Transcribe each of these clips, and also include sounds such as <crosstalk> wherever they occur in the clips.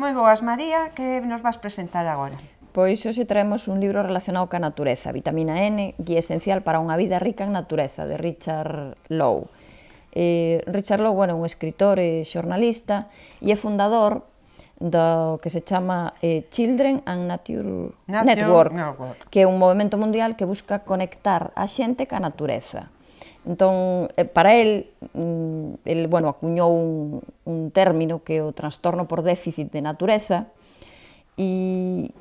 Moi boas, María, que nos vas presentar agora? Pois hoxe traemos un libro relacionado ca natureza, Vitamina N, Guía Esencial para unha vida rica en natureza, de Richard Lowe. Eh, Richard Lowe, bueno, un escritor e xornalista, e é fundador do que se chama eh, Children and Nature, Nature Network, Network, que é un movimento mundial que busca conectar a xente ca natureza. Entón, eh, para el, mm, el bueno, acuñou un, un término que é o trastorno por déficit de natureza e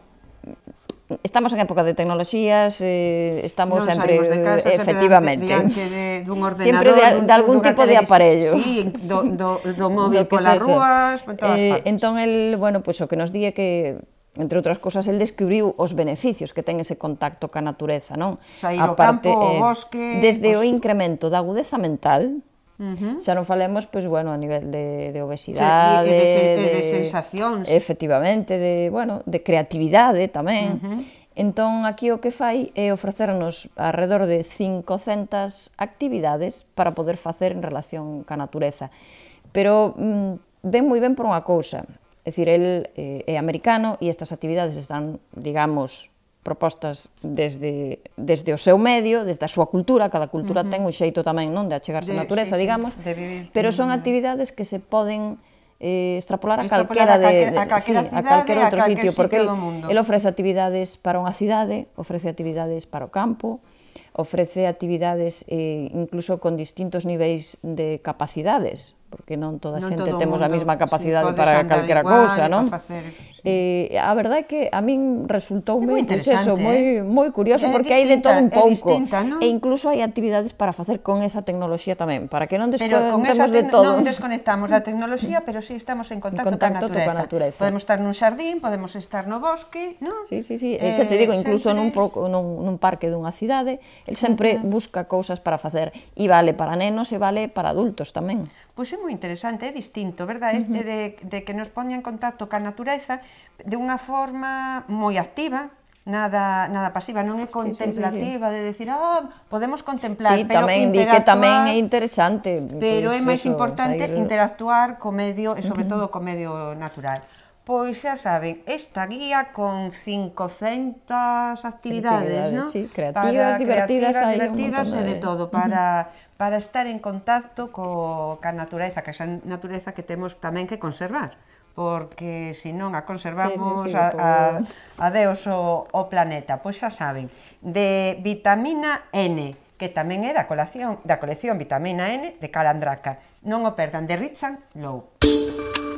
estamos en época de tecnoloxías, eh, estamos non sempre de casa, efectivamente. Diante de, dun ordenador, <laughs> sempre de, de algún tipo de aparello. Sí, do, do, do <laughs> móvil do polas rúas, por todas eh, partes. Entón, el, bueno, pues, o que nos di é que entre outras cosas, el descubriu os beneficios que ten ese contacto ca natureza, non? Sair ao campo, eh, bosque... Desde os... o incremento da agudeza mental, Uh -huh. Xa non falemos, pois, bueno, a nivel de, de obesidade... Sí, e, e de, de, de, de sensacións. Efectivamente, de, bueno, de creatividade tamén. Uh -huh. Entón, aquí o que fai é ofrecernos alrededor de 500 actividades para poder facer en relación ca natureza. Pero mm, ven moi ben por unha cousa, É dicir, el eh, é americano e estas actividades están, digamos, propostas desde, desde o seu medio, desde a súa cultura, cada cultura uh -huh. ten un xeito tamén non de achegarse á natureza, sí, digamos, sí, de vivir. pero son actividades que se poden eh, extrapolar a calquera, de, de, a calquera, sí, cidade, a calquera outro a sitio, porque el ofrece actividades para unha cidade, ofrece actividades para o campo, ofrece actividades eh, incluso con distintos niveis de capacidades, porque non toda a xente temos a mesma capacidade sí, para calquera cousa, non? Facer, Sí. Eh, a verdade é que a min resultoume un proceso moi eh. moi curioso é porque hai de todo un pouco. Distinta, E incluso hai actividades para facer con esa tecnoloxía tamén, para que non desconectemos de todo. Non desconectamos da tecnoloxía, pero si sí estamos en contacto, en contacto con a natureza. natureza. Podemos estar nun xardín, podemos estar no bosque, non? Sí, sí, sí. Eh, eh, xa te digo, incluso sempre... nun, pro, nun, nun parque dunha cidade, el sempre uh -huh. busca cousas para facer e vale para nenos e vale para adultos tamén. Pois é moi interesante, é distinto, verdad? Este uh -huh. de, de que nos poña en contacto ca natureza de unha forma moi activa, nada nada pasiva, non é contemplativa sí, sí, sí, de decir, ah, podemos contemplar, sí, pero tamén, di que tamén é interesante. Pero pues, é pois máis importante ir... interactuar co medio e sobre uh -huh. todo co medio natural. Pois xa saben, esta guía con 500 actividades, non? ¿no? sí, creativas, para, divertidas, creativas, divertidas e de, todo, para, para estar en contacto co, ca natureza, ca esa natureza que temos tamén que conservar porque se non a conservamos sí, sí, sí, a, a, a Deus o, o planeta. Pois xa saben, de vitamina N, que tamén é da colección, da colección vitamina N de Calandraca. Non o perdan, de Richard Lowe.